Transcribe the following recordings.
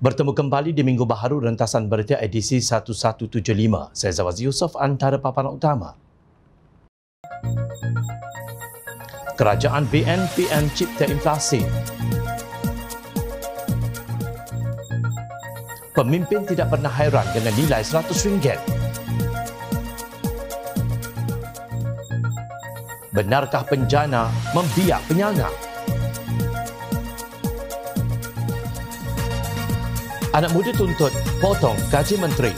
Bertemu kembali di Minggu Baharu Rentasan Berita edisi 1175. Saya Zawaz Yusof antara papan utama. Kerajaan BN PN cipta inflasi. Pemimpin tidak pernah hairan dengan nilai rm ringgit Benarkah penjana membiak penyangak? Anak muda tuntut potong gaji menteri.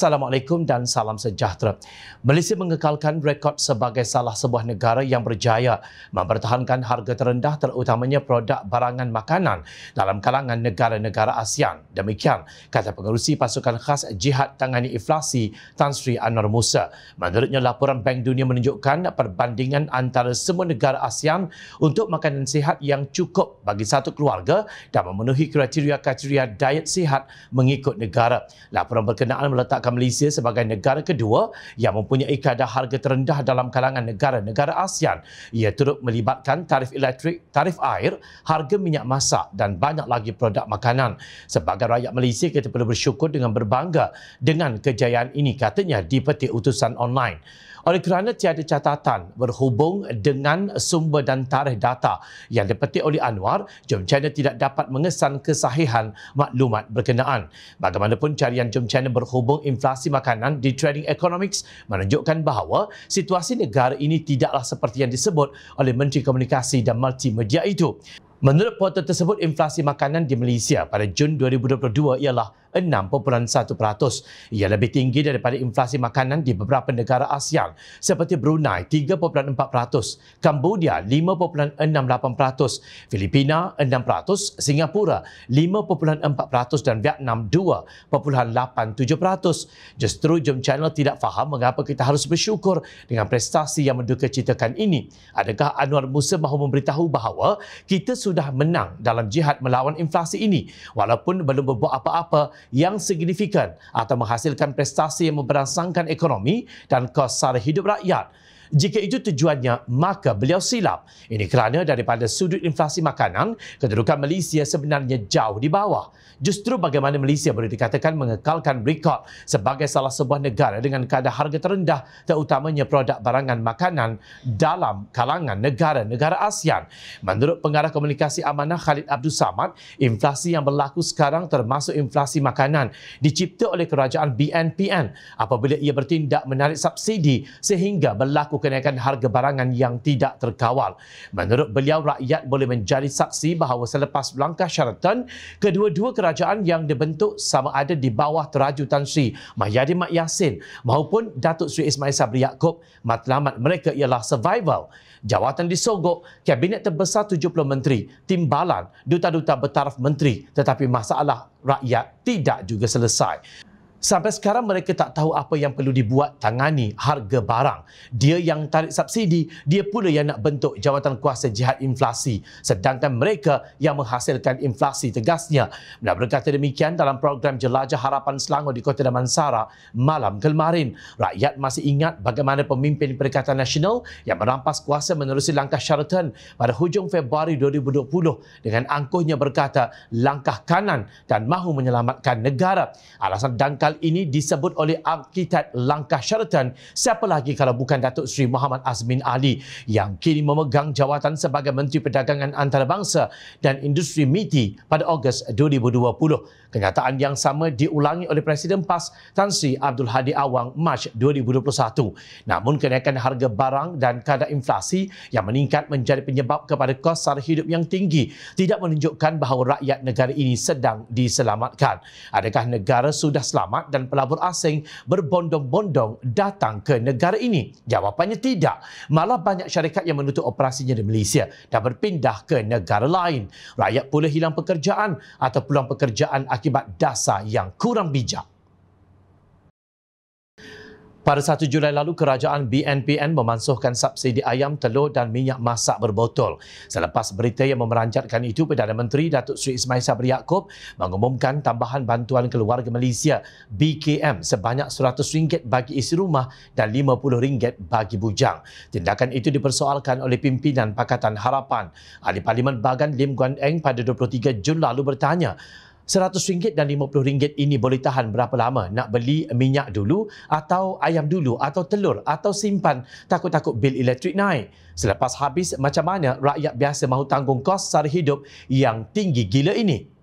Assalamualaikum dan salam sejahtera. Malaysia mengekalkan rekod sebagai salah sebuah negara yang berjaya mempertahankan harga terendah terutamanya produk barangan makanan dalam kalangan negara-negara ASEAN. Demikian kata pengerusi pasukan khas jihad tangani inflasi Tan Sri Anwar Musa. Menurutnya laporan Bank Dunia menunjukkan perbandingan antara semua negara ASEAN untuk makanan sihat yang cukup bagi satu keluarga dan memenuhi kriteria-kriteria diet sihat mengikut negara. Laporan berkenaan meletakkan menempatkan Malaysia sebagai negara kedua yang mempunyai kadar harga terendah dalam kalangan negara-negara ASEAN. Ia turut melibatkan tarif elektrik, tarif air, harga minyak masak dan banyak lagi produk makanan. Sebagai rakyat Malaysia, kita perlu bersyukur dengan berbangga dengan kejayaan ini, katanya di peti utusan online. Oleh kerana tiada catatan berhubung dengan sumber dan tarikh data yang dipetik oleh Anwar, Jom China tidak dapat mengesan kesahihan maklumat berkenaan. Bagaimanapun carian Jom China berhubung inflasi makanan di Trading Economics menunjukkan bahawa situasi negara ini tidaklah seperti yang disebut oleh Menteri Komunikasi dan Multimedia itu. Menurut portal tersebut, inflasi makanan di Malaysia pada Jun 2022 ialah 6.1%. Ia lebih tinggi daripada inflasi makanan di beberapa negara Asia seperti Brunei 3.4%, Kambodia 5.68%, Filipina 6%, Singapura 5.4% dan Vietnam 2.87%. Justru Jom Channel tidak faham mengapa kita harus bersyukur dengan prestasi yang menduka citakan ini. Adakah Anwar Musa mahu memberitahu bahawa kita sudah menang dalam jihad melawan inflasi ini walaupun belum berbuat apa-apa yang signifikan atau menghasilkan prestasi yang memberangsangkan ekonomi dan kos sara hidup rakyat. Jika itu tujuannya, maka beliau silap. Ini kerana daripada sudut inflasi makanan, kedudukan Malaysia sebenarnya jauh di bawah. Justru bagaimana Malaysia boleh dikatakan mengekalkan rekod sebagai salah sebuah negara dengan kadar harga terendah terutamanya produk barangan makanan dalam kalangan negara-negara ASEAN. Menurut pengarah komunikasi amanah Khalid Abdul Samad, inflasi yang berlaku sekarang termasuk inflasi makanan dicipta oleh kerajaan BNPN apabila ia bertindak menarik subsidi sehingga berlaku kenaikan harga barangan yang tidak terkawal. Menurut beliau, rakyat boleh menjadi saksi bahawa selepas langkah syaratan, kedua-dua kerajaan yang dibentuk sama ada di bawah teraju Tan Sri Mahyadi Mak Yassin maupun Datuk Sri Ismail Sabri Yaakob, matlamat mereka ialah survival. Jawatan di disogok, Kabinet terbesar 70 menteri, timbalan, duta-duta bertaraf menteri tetapi masalah rakyat tidak juga selesai. Sampai sekarang mereka tak tahu apa yang perlu dibuat tangani harga barang. Dia yang tarik subsidi, dia pula yang nak bentuk jawatan kuasa jihad inflasi. Sedangkan mereka yang menghasilkan inflasi tegasnya. Dan berkata demikian dalam program Jelajah Harapan Selangor di Kota Damansara malam kemarin. Rakyat masih ingat bagaimana pemimpin Perikatan Nasional yang merampas kuasa menerusi langkah Sheraton pada hujung Februari 2020 dengan angkuhnya berkata langkah kanan dan mahu menyelamatkan negara. Alasan dangkal Hal ini disebut oleh arkitek Langkah Syaratan, siapa lagi kalau bukan Datuk Seri Muhammad Azmin Ali yang kini memegang jawatan sebagai Menteri Perdagangan Antarabangsa dan Industri MITI pada Ogos 2020. Kenyataan yang sama diulangi oleh Presiden PAS Tan Sri Abdul Hadi Awang Mac 2021. Namun kenaikan harga barang dan kadar inflasi yang meningkat menjadi penyebab kepada kos sara hidup yang tinggi tidak menunjukkan bahawa rakyat negara ini sedang diselamatkan. Adakah negara sudah selamat? diplomat dan pelabur asing berbondong-bondong datang ke negara ini? Jawapannya tidak. Malah banyak syarikat yang menutup operasinya di Malaysia dan berpindah ke negara lain. Rakyat pula hilang pekerjaan atau peluang pekerjaan akibat dasar yang kurang bijak. Pada 1 Julai lalu, kerajaan BNPN memansuhkan subsidi ayam, telur dan minyak masak berbotol. Selepas berita yang memeranjatkan itu, Perdana Menteri Datuk Sri Ismail Sabri Yaakob mengumumkan tambahan bantuan keluarga Malaysia BKM sebanyak RM100 bagi isi rumah dan RM50 bagi bujang. Tindakan itu dipersoalkan oleh pimpinan Pakatan Harapan. Ahli Parlimen Bagan Lim Guan Eng pada 23 Jun lalu bertanya, rm ringgit dan rm ringgit ini boleh tahan berapa lama? Nak beli minyak dulu atau ayam dulu atau telur atau simpan takut-takut bil elektrik naik? Selepas habis macam mana rakyat biasa mahu tanggung kos sara hidup yang tinggi gila ini?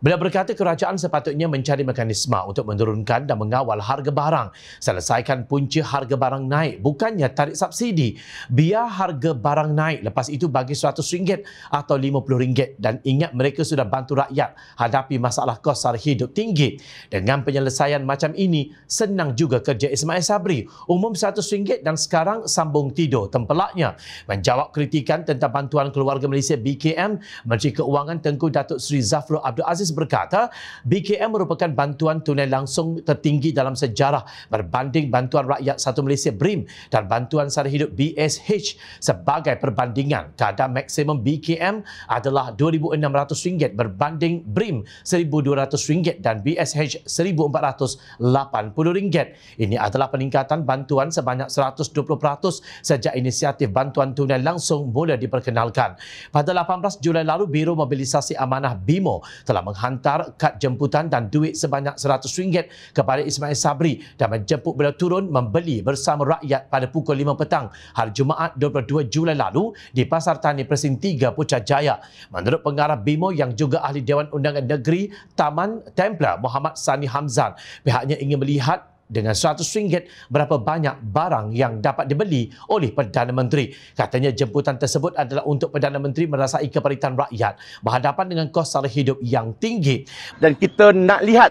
Beliau berkata kerajaan sepatutnya mencari mekanisme untuk menurunkan dan mengawal harga barang. Selesaikan punca harga barang naik, bukannya tarik subsidi. Biar harga barang naik, lepas itu bagi RM100 atau RM50 dan ingat mereka sudah bantu rakyat hadapi masalah kos sara hidup tinggi. Dengan penyelesaian macam ini, senang juga kerja Ismail Sabri. Umum RM100 dan sekarang sambung tidur tempelaknya. Menjawab kritikan tentang bantuan keluarga Malaysia BKM, Menteri Keuangan Tengku Datuk Seri Zafrul Abdul Aziz berkata, BKM merupakan bantuan tunai langsung tertinggi dalam sejarah berbanding bantuan rakyat satu Malaysia BRIM dan bantuan sara hidup BSH sebagai perbandingan. Kadar maksimum BKM adalah RM2,600 berbanding BRIM RM1,200 dan BSH RM1,480. Ini adalah peningkatan bantuan sebanyak 120% sejak inisiatif bantuan tunai langsung mula diperkenalkan. Pada 18 Julai lalu, Biro Mobilisasi Amanah BIMO telah menghasilkan menghantar kad jemputan dan duit sebanyak RM100 kepada Ismail Sabri dan menjemput beliau turun membeli bersama rakyat pada pukul 5 petang hari Jumaat 22 Julai lalu di Pasar Tani Presiden 3 Pucat Jaya. Menurut pengarah BIMO yang juga ahli Dewan Undangan Negeri Taman Templar Muhammad Sani Hamzan, pihaknya ingin melihat dengan RM100 berapa banyak barang yang dapat dibeli oleh Perdana Menteri. Katanya jemputan tersebut adalah untuk Perdana Menteri merasai keperitan rakyat berhadapan dengan kos sara hidup yang tinggi. Dan kita nak lihat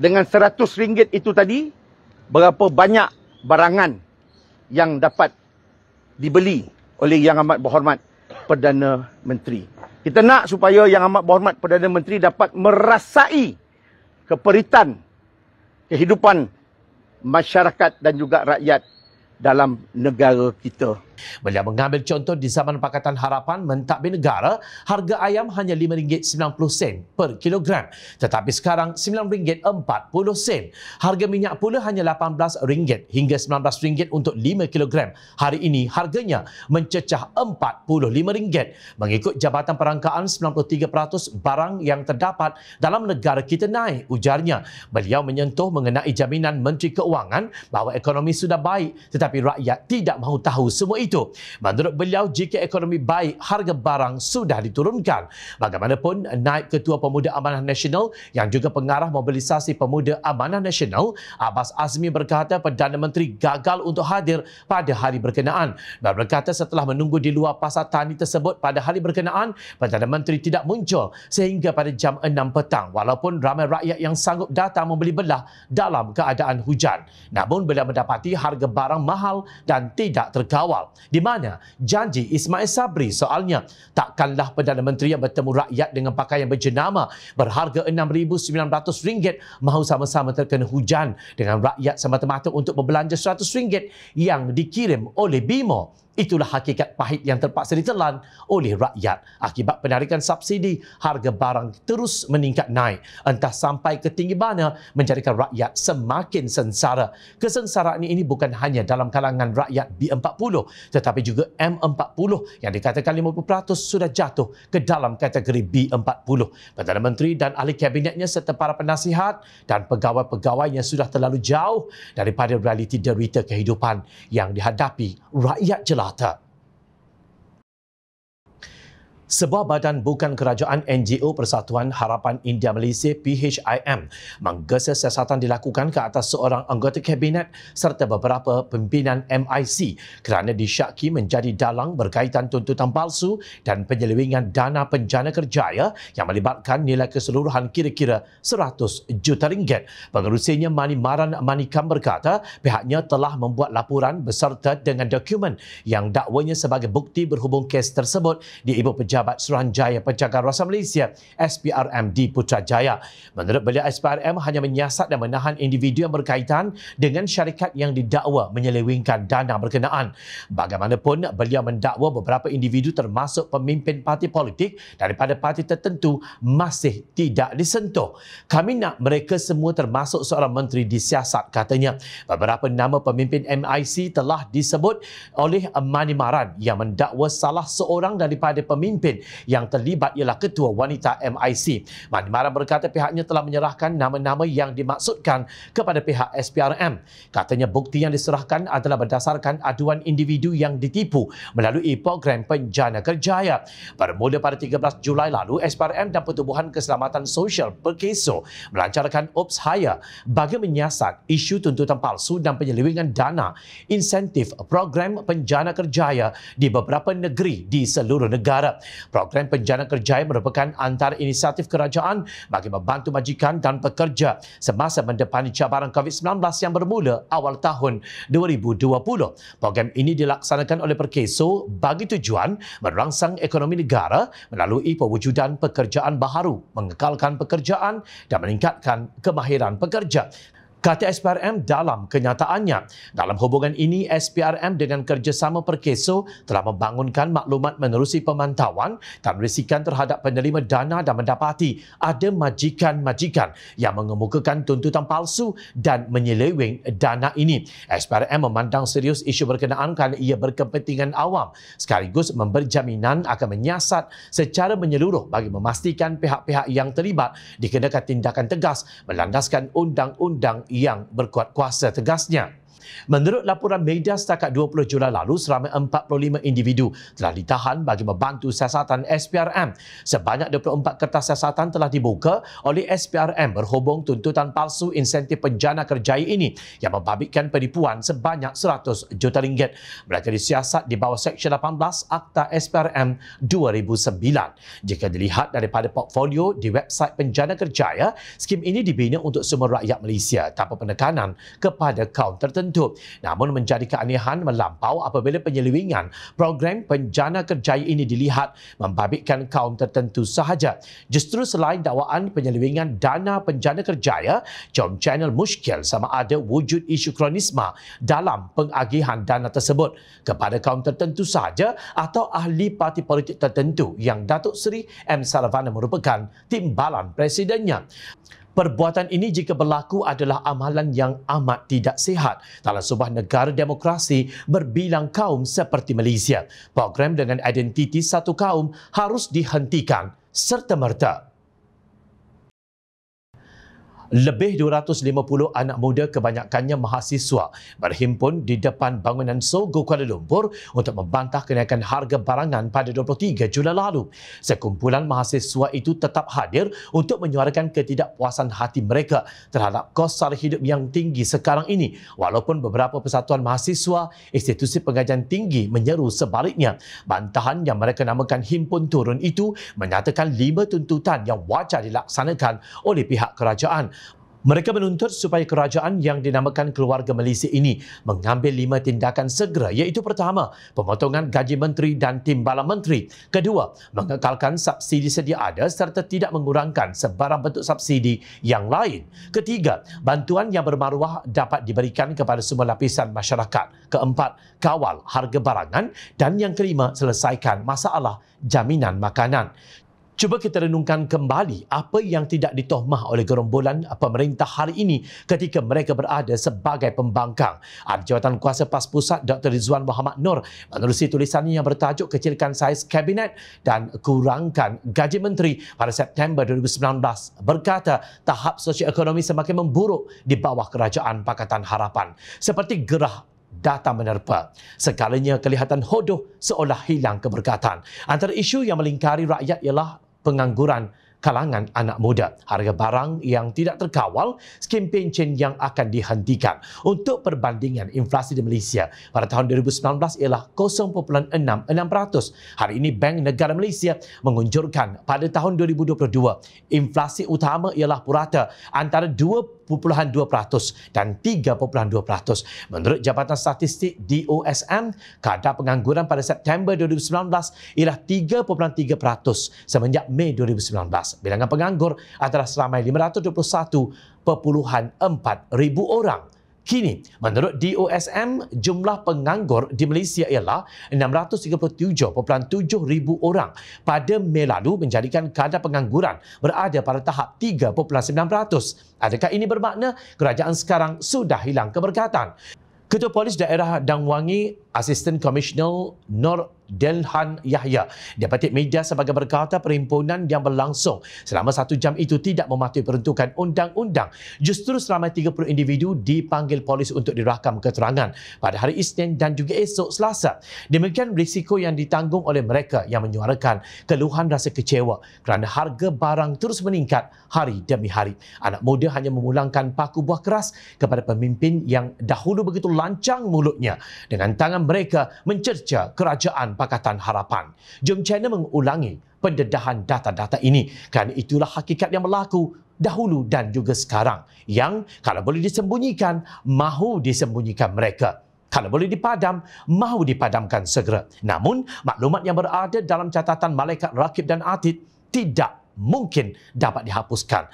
dengan RM100 itu tadi berapa banyak barangan yang dapat dibeli oleh Yang Amat Berhormat Perdana Menteri. Kita nak supaya Yang Amat Berhormat Perdana Menteri dapat merasai keperitan kehidupan masyarakat dan juga rakyat dalam negara kita. Beliau mengambil contoh di zaman Pakatan Harapan mentadbir negara, harga ayam hanya RM5.90 per kilogram. Tetapi sekarang RM9.40. Harga minyak pula hanya RM18 hingga RM19 untuk 5 kilogram. Hari ini harganya mencecah RM45. Mengikut Jabatan Perangkaan, 93% barang yang terdapat dalam negara kita naik, ujarnya. Beliau menyentuh mengenai jaminan Menteri Keuangan bahawa ekonomi sudah baik tetapi rakyat tidak mahu tahu semua itu itu. Menurut beliau, jika ekonomi baik, harga barang sudah diturunkan. Bagaimanapun, naib ketua Pemuda Amanah Nasional yang juga pengarah mobilisasi Pemuda Amanah Nasional, Abbas Azmi berkata Perdana Menteri gagal untuk hadir pada hari berkenaan. Dan berkata setelah menunggu di luar pasar tani tersebut pada hari berkenaan, Perdana Menteri tidak muncul sehingga pada jam 6 petang walaupun ramai rakyat yang sanggup datang membeli belah dalam keadaan hujan. Namun beliau mendapati harga barang mahal dan tidak terkawal. Di mana janji Ismail Sabri soalnya takkanlah Perdana Menteri yang bertemu rakyat dengan pakaian berjenama berharga RM6,900 mahu sama-sama terkena hujan dengan rakyat semata-mata untuk berbelanja RM100 yang dikirim oleh BIMO Itulah hakikat pahit yang terpaksa ditelan oleh rakyat akibat penarikan subsidi harga barang terus meningkat naik entah sampai ke tinggi mana menjadikan rakyat semakin sengsara. Kesengsaraan ini bukan hanya dalam kalangan rakyat B40 tetapi juga M40 yang dikatakan 50% sudah jatuh ke dalam kategori B40. Perdana Menteri dan ahli kabinetnya serta para penasihat dan pegawai-pegawainya sudah terlalu jauh daripada realiti derita kehidupan yang dihadapi rakyat jelas. data Sebuah badan bukan kerajaan NGO Persatuan Harapan India Malaysia PHIM menggesa siasatan dilakukan ke atas seorang anggota kabinet serta beberapa pimpinan MIC kerana disyaki menjadi dalang berkaitan tuntutan palsu dan penyelewengan dana penjana kerjaya yang melibatkan nilai keseluruhan kira-kira 100 juta ringgit. Pengerusinya Mani Maran Manikam berkata pihaknya telah membuat laporan beserta dengan dokumen yang dakwanya sebagai bukti berhubung kes tersebut di Ibu Pejabat Pejabat Suranjaya Penjagaan Rasa Malaysia SPRM di Putrajaya. Menurut beliau, SPRM hanya menyiasat dan menahan individu yang berkaitan dengan syarikat yang didakwa menyelewengkan dana berkenaan. Bagaimanapun, beliau mendakwa beberapa individu termasuk pemimpin parti politik daripada parti tertentu masih tidak disentuh. Kami nak mereka semua termasuk seorang menteri disiasat katanya. Beberapa nama pemimpin MIC telah disebut oleh Manimaran yang mendakwa salah seorang daripada pemimpin pemimpin yang terlibat ialah ketua wanita MIC. Mani Maram berkata pihaknya telah menyerahkan nama-nama yang dimaksudkan kepada pihak SPRM. Katanya bukti yang diserahkan adalah berdasarkan aduan individu yang ditipu melalui program penjana kerjaya. Bermula pada 13 Julai lalu, SPRM dan Pertubuhan Keselamatan Sosial Perkeso melancarkan Ops haya bagi menyiasat isu tuntutan palsu dan penyelewengan dana insentif program penjana kerjaya di beberapa negeri di seluruh negara. Program Penjana Kerja merupakan antara inisiatif kerajaan bagi membantu majikan dan pekerja semasa mendepani cabaran COVID-19 yang bermula awal tahun 2020. Program ini dilaksanakan oleh Perkeso bagi tujuan merangsang ekonomi negara melalui pewujudan pekerjaan baharu, mengekalkan pekerjaan dan meningkatkan kemahiran pekerja kata SPRM dalam kenyataannya. Dalam hubungan ini, SPRM dengan kerjasama Perkeso telah membangunkan maklumat menerusi pemantauan dan risikan terhadap penerima dana dan mendapati ada majikan-majikan yang mengemukakan tuntutan palsu dan menyeleweng dana ini. SPRM memandang serius isu berkenaan kerana ia berkepentingan awam sekaligus jaminan akan menyiasat secara menyeluruh bagi memastikan pihak-pihak yang terlibat dikenakan tindakan tegas melandaskan undang-undang yang berkuat kuasa tegasnya. Menurut laporan media setakat 20 Julai lalu, seramai 45 individu telah ditahan bagi membantu siasatan SPRM. Sebanyak 24 kertas siasatan telah dibuka oleh SPRM berhubung tuntutan palsu insentif penjana kerjaya ini yang membabitkan penipuan sebanyak 100 juta ringgit. Mereka disiasat di bawah Seksyen 18 Akta SPRM 2009. Jika dilihat daripada portfolio di website penjana kerjaya, skim ini dibina untuk semua rakyat Malaysia tanpa penekanan kepada kaum tertentu tertentu. Namun menjadi keanehan melampau apabila penyelewingan program penjana kerjaya ini dilihat membabitkan kaum tertentu sahaja. Justru selain dakwaan penyelewingan dana penjana kerjaya, John Channel muskil sama ada wujud isu kronisma dalam pengagihan dana tersebut kepada kaum tertentu sahaja atau ahli parti politik tertentu yang Datuk Seri M. Saravana merupakan timbalan presidennya. Perbuatan ini jika berlaku adalah amalan yang amat tidak sihat dalam sebuah negara demokrasi berbilang kaum seperti Malaysia. Program dengan identiti satu kaum harus dihentikan serta merta lebih 250 anak muda kebanyakannya mahasiswa berhimpun di depan bangunan Sogo Kuala Lumpur untuk membantah kenaikan harga barangan pada 23 Julai lalu. Sekumpulan mahasiswa itu tetap hadir untuk menyuarakan ketidakpuasan hati mereka terhadap kos sara hidup yang tinggi sekarang ini walaupun beberapa persatuan mahasiswa institusi pengajian tinggi menyeru sebaliknya. Bantahan yang mereka namakan himpun turun itu menyatakan lima tuntutan yang wajar dilaksanakan oleh pihak kerajaan mereka menuntut supaya kerajaan yang dinamakan keluarga Malaysia ini mengambil lima tindakan segera iaitu pertama, pemotongan gaji menteri dan timbalan menteri. Kedua, mengekalkan subsidi sedia ada serta tidak mengurangkan sebarang bentuk subsidi yang lain. Ketiga, bantuan yang bermaruah dapat diberikan kepada semua lapisan masyarakat. Keempat, kawal harga barangan dan yang kelima, selesaikan masalah jaminan makanan. Cuba kita renungkan kembali apa yang tidak ditohmah oleh gerombolan eh, pemerintah hari ini ketika mereka berada sebagai pembangkang. Ahli Jawatan Kuasa PAS Pusat Dr. Rizwan Muhammad Nur menerusi tulisannya yang bertajuk kecilkan saiz kabinet dan kurangkan gaji menteri pada September 2019 berkata tahap sosioekonomi semakin memburuk di bawah kerajaan Pakatan Harapan. Seperti gerah data menerpa. Sekalinya kelihatan hodoh seolah hilang keberkatan. Antara isu yang melingkari rakyat ialah pengangguran kalangan anak muda, harga barang yang tidak terkawal, skim pencen yang akan dihentikan. Untuk perbandingan, inflasi di Malaysia pada tahun 2019 ialah 0.66%. Hari ini Bank Negara Malaysia mengunjurkan pada tahun 2022, inflasi utama ialah purata antara 2.2% dan 3.2%. Menurut Jabatan Statistik DOSN kadar pengangguran pada September 2019 ialah 3.3% semenjak Mei 2019. Bilangan penganggur adalah selama 521.4 ribu orang. Kini, menurut DOSM, jumlah penganggur di Malaysia ialah 637.7 ribu orang. Pada Mei lalu, menjadikan kadar pengangguran berada pada tahap 3.9%. Adakah ini bermakna kerajaan sekarang sudah hilang keberkatan? Ketua Polis Daerah Dang Wangi, Asisten Komisional Nor Delhan Yahya. Dia petik meja sebagai berkata perhimpunan yang berlangsung selama satu jam itu tidak mematuhi peruntukan undang-undang. Justru selama 30 individu dipanggil polis untuk dirakam keterangan pada hari Isnin dan juga esok Selasa. Demikian risiko yang ditanggung oleh mereka yang menyuarakan keluhan rasa kecewa kerana harga barang terus meningkat hari demi hari. Anak muda hanya memulangkan paku buah keras kepada pemimpin yang dahulu begitu lancang mulutnya dengan tangan mereka mencerca kerajaan Pakatan Harapan. Jom China mengulangi pendedahan data-data ini kerana itulah hakikat yang berlaku dahulu dan juga sekarang yang kalau boleh disembunyikan, mahu disembunyikan mereka. Kalau boleh dipadam, mahu dipadamkan segera. Namun, maklumat yang berada dalam catatan malaikat rakib dan atid tidak mungkin dapat dihapuskan.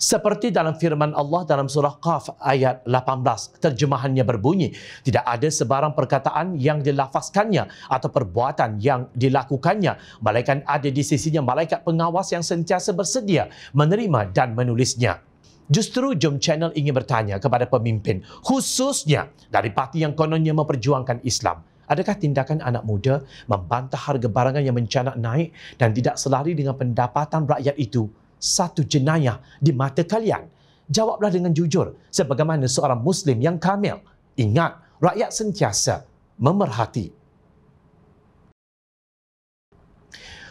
Seperti dalam firman Allah dalam surah Qaf ayat 18, terjemahannya berbunyi, tidak ada sebarang perkataan yang dilafazkannya atau perbuatan yang dilakukannya, malaikat ada di sisinya malaikat pengawas yang sentiasa bersedia menerima dan menulisnya. Justru Jom Channel ingin bertanya kepada pemimpin, khususnya dari parti yang kononnya memperjuangkan Islam. Adakah tindakan anak muda membantah harga barangan yang mencanak naik dan tidak selari dengan pendapatan rakyat itu satu jenayah di mata kalian? Jawablah dengan jujur sebagaimana seorang Muslim yang kamil. Ingat, rakyat sentiasa memerhati.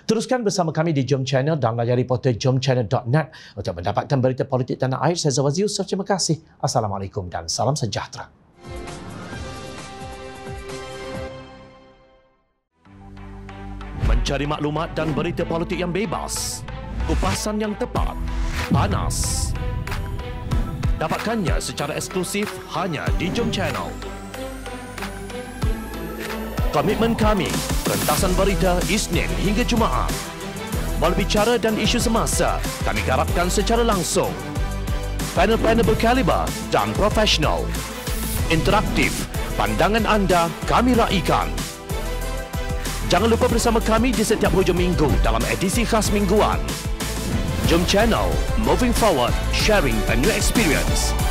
Teruskan bersama kami di Jom Channel dan layari portal jomchannel.net untuk mendapatkan berita politik tanah air. Saya Zawazi Yusof, terima kasih. Assalamualaikum dan salam sejahtera. Mencari maklumat dan berita politik yang bebas? ukupasan yang tepat. Panas. Dapatkannya secara eksklusif hanya di Jom Channel. Komitmen kami, rentasan berita Isnin hingga Jumaat. Berbicara dan isu semasa, kami garapkan secara langsung. Panel-panel berkaliber dan profesional. Interaktif, pandangan anda kami raikan. Jangan lupa bersama kami di setiap hujung minggu dalam edisi khas mingguan. Jom channel Moving Forward Sharing a New Experience.